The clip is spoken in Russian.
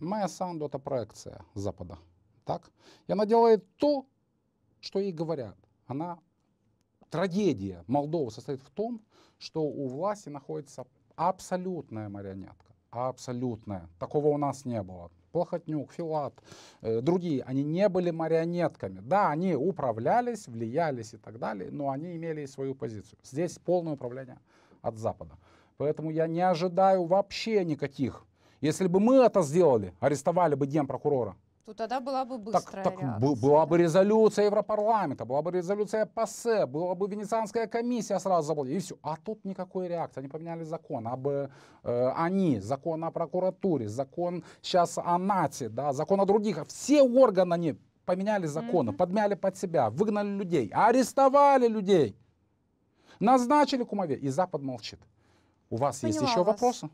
Моя Саунд — это проекция Запада. Так? И она делает то, что ей говорят. Она... Трагедия Молдовы состоит в том, что у власти находится абсолютная марионетка. Абсолютная. Такого у нас не было. Плохотнюк, Филат, э, другие, они не были марионетками. Да, они управлялись, влиялись и так далее, но они имели свою позицию. Здесь полное управление от Запада. Поэтому я не ожидаю вообще никаких если бы мы это сделали, арестовали бы генпрокурора. То тогда была бы быстрая так, так реакция. Была бы резолюция Европарламента, была бы резолюция ПАСЕ, э, была бы Венецианская комиссия сразу заплатила, и все. А тут никакой реакции. Они поменяли закон об э, они, закон о прокуратуре, закон сейчас о НАТИ, да, закон о других. Все органы они поменяли законы, mm-hmm. подмяли под себя, выгнали людей, арестовали людей, назначили кумове, и Запад молчит. У вас Поняла есть еще вас. вопросы?